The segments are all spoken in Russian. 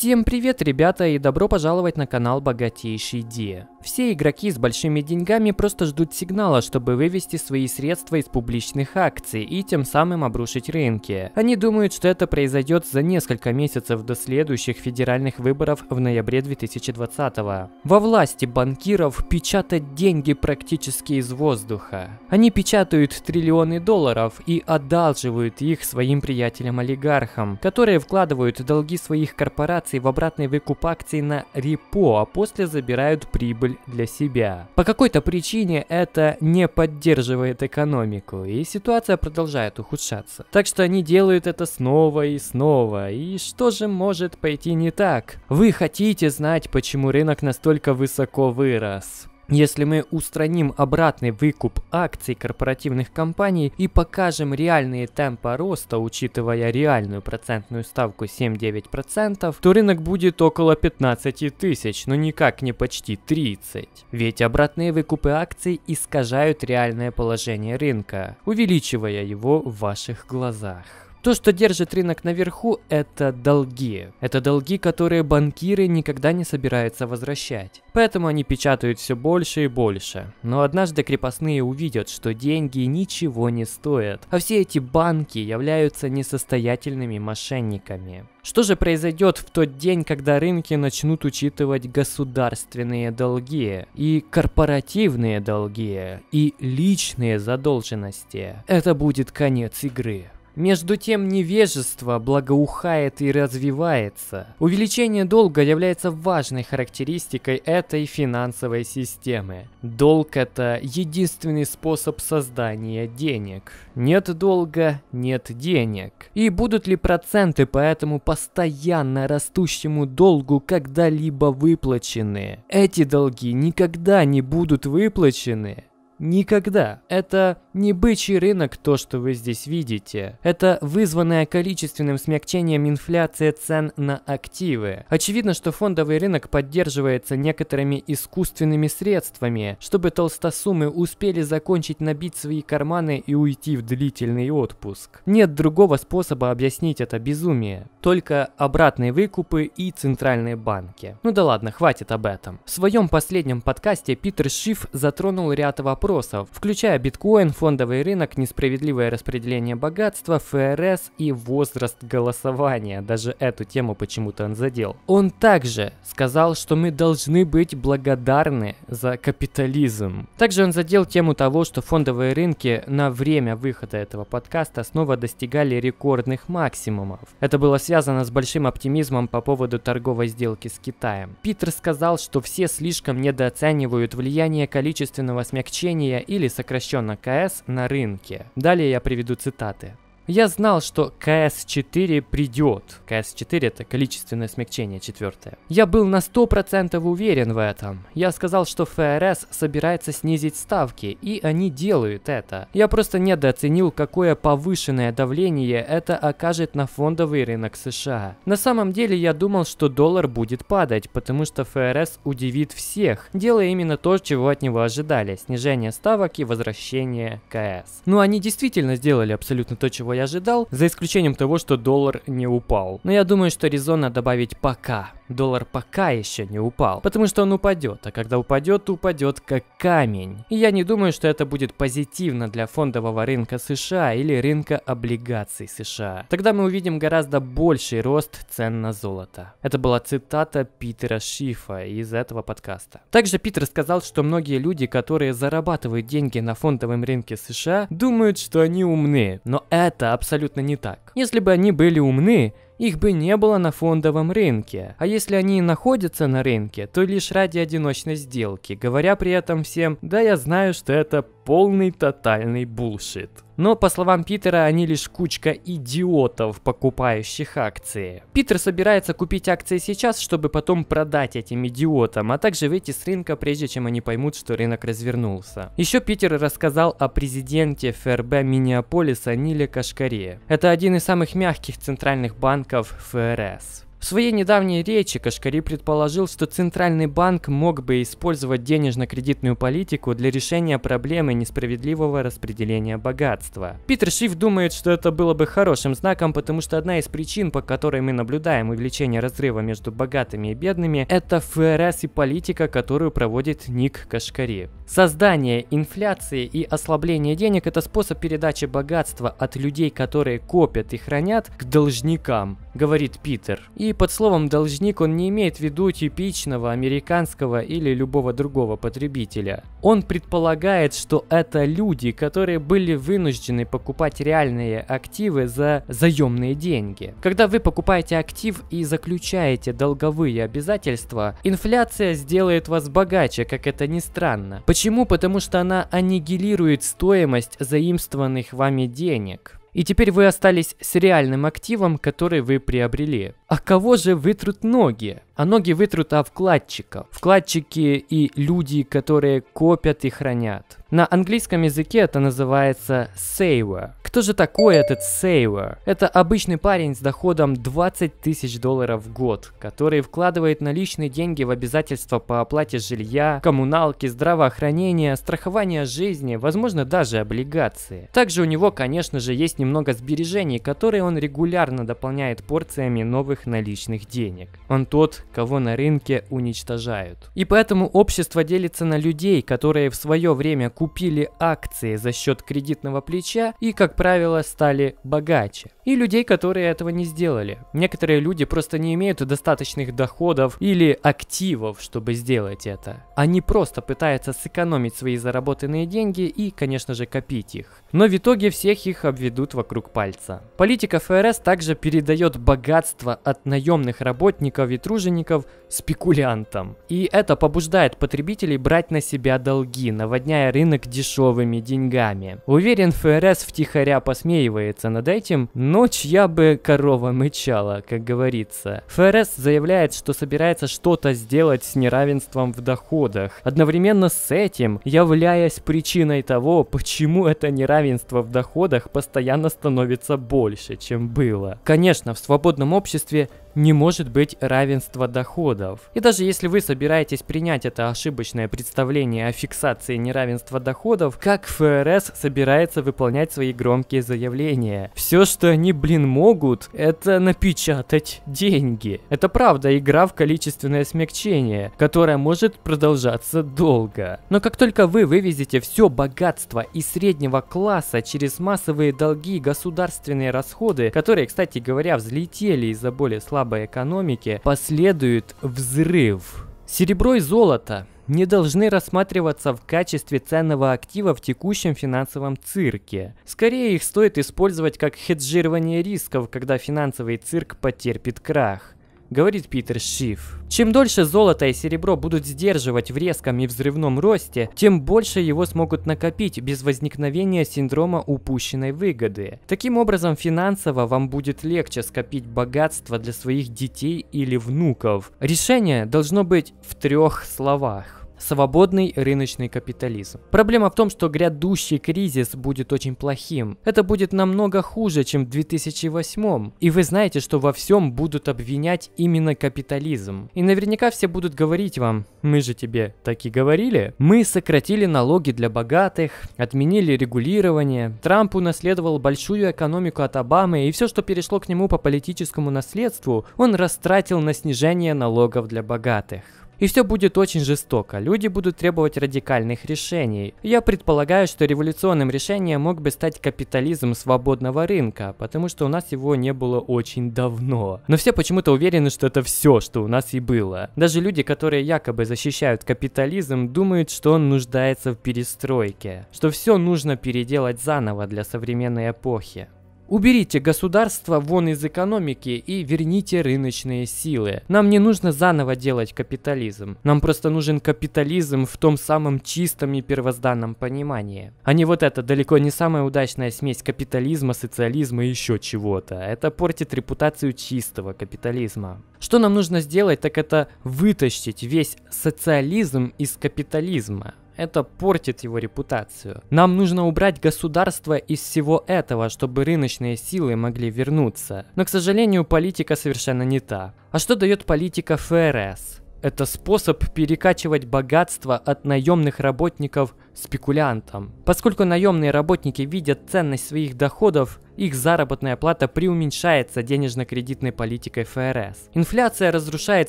Всем привет, ребята, и добро пожаловать на канал Богатейший Ди. Все игроки с большими деньгами просто ждут сигнала, чтобы вывести свои средства из публичных акций и тем самым обрушить рынки. Они думают, что это произойдет за несколько месяцев до следующих федеральных выборов в ноябре 2020 -го. Во власти банкиров печатать деньги практически из воздуха. Они печатают триллионы долларов и одалживают их своим приятелям-олигархам, которые вкладывают долги своих корпораций в обратный выкуп акций на репо, а после забирают прибыль прибыль для себя. По какой-то причине это не поддерживает экономику, и ситуация продолжает ухудшаться. Так что они делают это снова и снова, и что же может пойти не так? Вы хотите знать, почему рынок настолько высоко вырос? Если мы устраним обратный выкуп акций корпоративных компаний и покажем реальные темпы роста, учитывая реальную процентную ставку 7-9%, то рынок будет около 15 тысяч, но никак не почти 30. Ведь обратные выкупы акций искажают реальное положение рынка, увеличивая его в ваших глазах. То, что держит рынок наверху, это долги. Это долги, которые банкиры никогда не собираются возвращать. Поэтому они печатают все больше и больше. Но однажды крепостные увидят, что деньги ничего не стоят, а все эти банки являются несостоятельными мошенниками. Что же произойдет в тот день, когда рынки начнут учитывать государственные долги, и корпоративные долги, и личные задолженности? Это будет конец игры. Между тем невежество благоухает и развивается. Увеличение долга является важной характеристикой этой финансовой системы. Долг – это единственный способ создания денег. Нет долга – нет денег. И будут ли проценты по этому постоянно растущему долгу когда-либо выплачены? Эти долги никогда не будут выплачены. Никогда. Это не бычий рынок то, что вы здесь видите. Это вызванное количественным смягчением инфляции цен на активы. Очевидно, что фондовый рынок поддерживается некоторыми искусственными средствами, чтобы толстосумы успели закончить набить свои карманы и уйти в длительный отпуск. Нет другого способа объяснить это безумие. Только обратные выкупы и центральные банки. Ну да ладно, хватит об этом. В своем последнем подкасте Питер Шиф затронул ряд вопросов, вопросов, включая биткоин, фондовый рынок, несправедливое распределение богатства, ФРС и возраст голосования. Даже эту тему почему-то он задел. Он также сказал, что мы должны быть благодарны за капитализм. Также он задел тему того, что фондовые рынки на время выхода этого подкаста снова достигали рекордных максимумов. Это было связано с большим оптимизмом по поводу торговой сделки с Китаем. Питер сказал, что все слишком недооценивают влияние количественного смягчения применения или сокращенно КС на рынке. Далее я приведу цитаты. Я знал, что КС-4 придет. КС-4 это количественное смягчение четвертое. Я был на 100% уверен в этом. Я сказал, что ФРС собирается снизить ставки, и они делают это. Я просто недооценил, какое повышенное давление это окажет на фондовый рынок США. На самом деле я думал, что доллар будет падать, потому что ФРС удивит всех, делая именно то, чего от него ожидали, снижение ставок и возвращение КС. Но ну, они действительно сделали абсолютно то, чего чего я ожидал, за исключением того, что доллар не упал. Но я думаю, что резонно добавить пока доллар пока еще не упал. Потому что он упадет, а когда упадет, упадет как камень. И я не думаю, что это будет позитивно для фондового рынка США или рынка облигаций США. Тогда мы увидим гораздо больший рост цен на золото. Это была цитата Питера Шифа из этого подкаста. Также Питер сказал, что многие люди, которые зарабатывают деньги на фондовом рынке США, думают, что они умны. Но это абсолютно не так. Если бы они были умны, их бы не было на фондовом рынке. А если они и находятся на рынке, то лишь ради одиночной сделки, говоря при этом всем, да я знаю, что это полный тотальный булшит. Но, по словам Питера, они лишь кучка идиотов, покупающих акции. Питер собирается купить акции сейчас, чтобы потом продать этим идиотам, а также выйти с рынка, прежде чем они поймут, что рынок развернулся. Еще Питер рассказал о президенте ФРБ Миннеаполиса Ниле Кашкаре. Это один из самых мягких центральных банков ФРС. В своей недавней речи Кашкари предположил, что Центральный банк мог бы использовать денежно-кредитную политику для решения проблемы несправедливого распределения богатства. Питер Шиф думает, что это было бы хорошим знаком, потому что одна из причин, по которой мы наблюдаем увеличение разрыва между богатыми и бедными, это ФРС и политика, которую проводит Ник Кашкари. Создание инфляции и ослабление денег – это способ передачи богатства от людей, которые копят и хранят, к должникам говорит Питер. И под словом «должник» он не имеет в виду типичного американского или любого другого потребителя. Он предполагает, что это люди, которые были вынуждены покупать реальные активы за заемные деньги. Когда вы покупаете актив и заключаете долговые обязательства, инфляция сделает вас богаче, как это ни странно. Почему? Потому что она аннигилирует стоимость заимствованных вами денег. И теперь вы остались с реальным активом, который вы приобрели. А кого же вытрут ноги? А ноги вытрут а вкладчиков. Вкладчики и люди, которые копят и хранят. На английском языке это называется сейвер. Кто же такой этот сейвер? Это обычный парень с доходом 20 тысяч долларов в год, который вкладывает наличные деньги в обязательства по оплате жилья, коммуналки, здравоохранения, страхования жизни, возможно, даже облигации. Также у него, конечно же, есть немного сбережений, которые он регулярно дополняет порциями новых наличных денег. Он тот, кого на рынке уничтожают. И поэтому общество делится на людей, которые в свое время купили акции за счет кредитного плеча и, как правило, стали богаче. И людей, которые этого не сделали. Некоторые люди просто не имеют достаточных доходов или активов, чтобы сделать это. Они просто пытаются сэкономить свои заработанные деньги и, конечно же, копить их. Но в итоге всех их обведут вокруг пальца. Политика ФРС также передает богатство от наемных работников и тружеников спекулянтам. И это побуждает потребителей брать на себя долги, наводняя рынок рынок дешевыми деньгами. Уверен, ФРС втихаря посмеивается над этим, но чья бы корова мычала, как говорится. ФРС заявляет, что собирается что-то сделать с неравенством в доходах. Одновременно с этим, являясь причиной того, почему это неравенство в доходах постоянно становится больше, чем было. Конечно, в свободном обществе не может быть равенства доходов. И даже если вы собираетесь принять это ошибочное представление о фиксации неравенства доходов, как ФРС собирается выполнять свои громкие заявления? Все, что они, блин, могут, это напечатать деньги. Это правда игра в количественное смягчение, которая может продолжаться долго. Но как только вы вывезете все богатство из среднего класса через массовые долги и государственные расходы, которые, кстати говоря, взлетели из-за более слабых слабой экономике последует взрыв. Серебро и золото не должны рассматриваться в качестве ценного актива в текущем финансовом цирке. Скорее их стоит использовать как хеджирование рисков, когда финансовый цирк потерпит крах говорит Питер Шиф. Чем дольше золото и серебро будут сдерживать в резком и взрывном росте, тем больше его смогут накопить без возникновения синдрома упущенной выгоды. Таким образом, финансово вам будет легче скопить богатство для своих детей или внуков. Решение должно быть в трех словах свободный рыночный капитализм. Проблема в том, что грядущий кризис будет очень плохим. Это будет намного хуже, чем в 2008. И вы знаете, что во всем будут обвинять именно капитализм. И наверняка все будут говорить вам, мы же тебе так и говорили. Мы сократили налоги для богатых, отменили регулирование. Трамп унаследовал большую экономику от Обамы, и все, что перешло к нему по политическому наследству, он растратил на снижение налогов для богатых и все будет очень жестоко. Люди будут требовать радикальных решений. Я предполагаю, что революционным решением мог бы стать капитализм свободного рынка, потому что у нас его не было очень давно. Но все почему-то уверены, что это все, что у нас и было. Даже люди, которые якобы защищают капитализм, думают, что он нуждается в перестройке, что все нужно переделать заново для современной эпохи. Уберите государство вон из экономики и верните рыночные силы. Нам не нужно заново делать капитализм. Нам просто нужен капитализм в том самом чистом и первозданном понимании. А не вот это далеко не самая удачная смесь капитализма, социализма и еще чего-то. Это портит репутацию чистого капитализма. Что нам нужно сделать, так это вытащить весь социализм из капитализма. Это портит его репутацию. Нам нужно убрать государство из всего этого, чтобы рыночные силы могли вернуться. Но, к сожалению, политика совершенно не та. А что дает политика ФРС? Это способ перекачивать богатство от наемных работников – спекулянтам. Поскольку наемные работники видят ценность своих доходов, их заработная плата преуменьшается денежно-кредитной политикой ФРС. Инфляция разрушает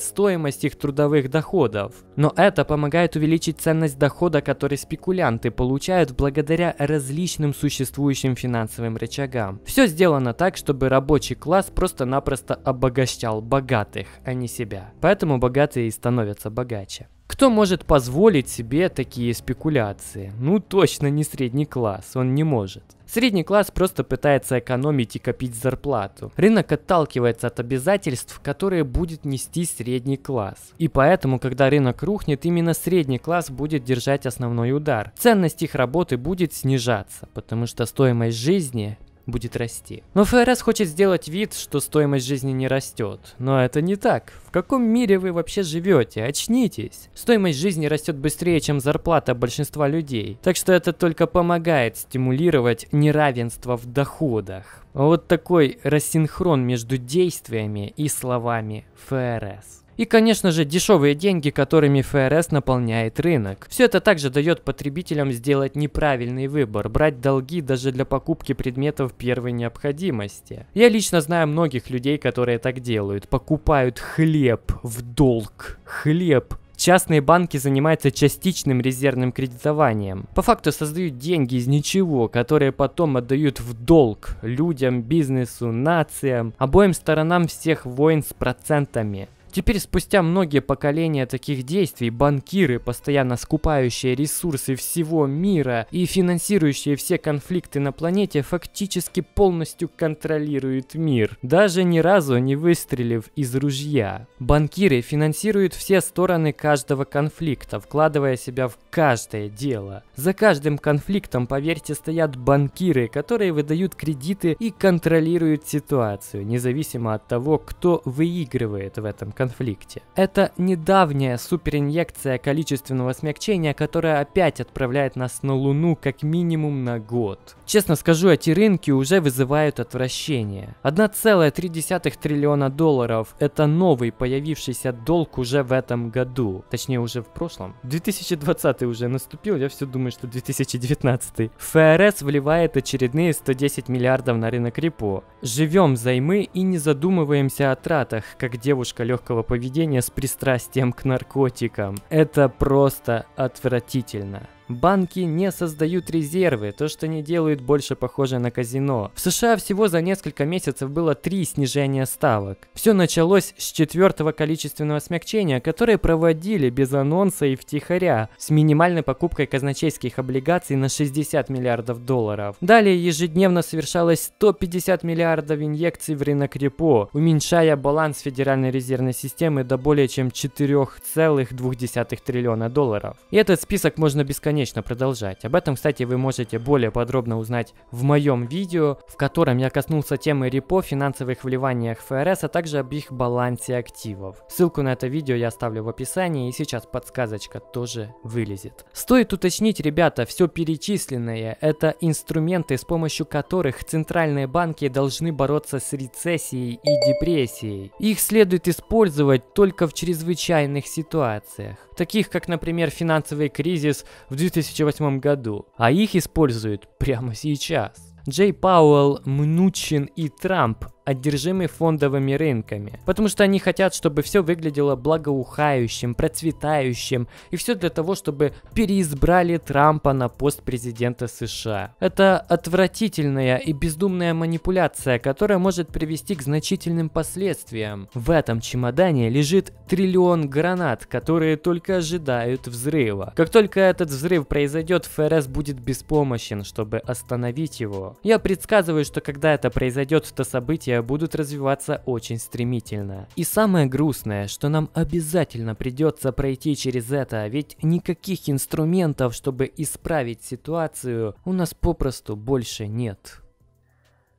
стоимость их трудовых доходов, но это помогает увеличить ценность дохода, который спекулянты получают благодаря различным существующим финансовым рычагам. Все сделано так, чтобы рабочий класс просто-напросто обогащал богатых, а не себя. Поэтому богатые и становятся богаче. Кто может позволить себе такие спекуляции? Ну точно не средний класс, он не может. Средний класс просто пытается экономить и копить зарплату. Рынок отталкивается от обязательств, которые будет нести средний класс. И поэтому, когда рынок рухнет, именно средний класс будет держать основной удар. Ценность их работы будет снижаться, потому что стоимость жизни будет расти. Но ФРС хочет сделать вид, что стоимость жизни не растет. Но это не так. В каком мире вы вообще живете? Очнитесь. Стоимость жизни растет быстрее, чем зарплата большинства людей. Так что это только помогает стимулировать неравенство в доходах. Вот такой рассинхрон между действиями и словами ФРС. И, конечно же, дешевые деньги, которыми ФРС наполняет рынок. Все это также дает потребителям сделать неправильный выбор, брать долги даже для покупки предметов первой необходимости. Я лично знаю многих людей, которые так делают. Покупают хлеб в долг. Хлеб Частные банки занимаются частичным резервным кредитованием. По факту создают деньги из ничего, которые потом отдают в долг людям, бизнесу, нациям, обоим сторонам всех войн с процентами. Теперь, спустя многие поколения таких действий, банкиры, постоянно скупающие ресурсы всего мира и финансирующие все конфликты на планете, фактически полностью контролируют мир, даже ни разу не выстрелив из ружья. Банкиры финансируют все стороны каждого конфликта, вкладывая себя в каждое дело. За каждым конфликтом, поверьте, стоят банкиры, которые выдают кредиты и контролируют ситуацию, независимо от того, кто выигрывает в этом конфликте конфликте. Это недавняя суперинъекция количественного смягчения, которая опять отправляет нас на Луну как минимум на год. Честно скажу, эти рынки уже вызывают отвращение. 1,3 триллиона долларов – это новый появившийся долг уже в этом году. Точнее, уже в прошлом. 2020 уже наступил, я все думаю, что 2019. ФРС вливает очередные 110 миллиардов на рынок репо. Живем займы и не задумываемся о тратах, как девушка легкого жесткого поведения с пристрастием к наркотикам. Это просто отвратительно. Банки не создают резервы, то, что они делают, больше похоже на казино. В США всего за несколько месяцев было три снижения ставок. Все началось с четвертого количественного смягчения, которое проводили без анонса и втихаря, с минимальной покупкой казначейских облигаций на 60 миллиардов долларов. Далее ежедневно совершалось 150 миллиардов инъекций в рынок репо, уменьшая баланс Федеральной резервной системы до более чем 4,2 триллиона долларов. И этот список можно бесконечно бесконечно продолжать. Об этом, кстати, вы можете более подробно узнать в моем видео, в котором я коснулся темы репо, финансовых вливаниях ФРС, а также об их балансе активов. Ссылку на это видео я оставлю в описании, и сейчас подсказочка тоже вылезет. Стоит уточнить, ребята, все перечисленное – это инструменты, с помощью которых центральные банки должны бороться с рецессией и депрессией. Их следует использовать только в чрезвычайных ситуациях, таких как, например, финансовый кризис в 2000 2008 году, а их используют прямо сейчас. Джей Пауэлл, Мнучин и Трамп одержимы фондовыми рынками, потому что они хотят, чтобы все выглядело благоухающим, процветающим, и все для того, чтобы переизбрали Трампа на пост президента США. Это отвратительная и бездумная манипуляция, которая может привести к значительным последствиям. В этом чемодане лежит триллион гранат, которые только ожидают взрыва. Как только этот взрыв произойдет, ФРС будет беспомощен, чтобы остановить его. Я предсказываю, что когда это произойдет, то событие события будут развиваться очень стремительно. И самое грустное, что нам обязательно придется пройти через это, ведь никаких инструментов, чтобы исправить ситуацию, у нас попросту больше нет.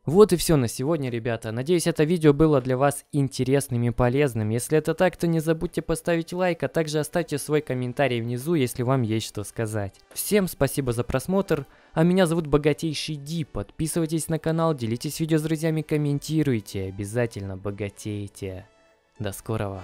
Вот и все на сегодня, ребята. Надеюсь, это видео было для вас интересным и полезным. Если это так, то не забудьте поставить лайк, а также оставьте свой комментарий внизу, если вам есть что сказать. Всем спасибо за просмотр. А меня зовут Богатейший Ди. Подписывайтесь на канал, делитесь видео с друзьями, комментируйте. Обязательно богатейте. До скорого.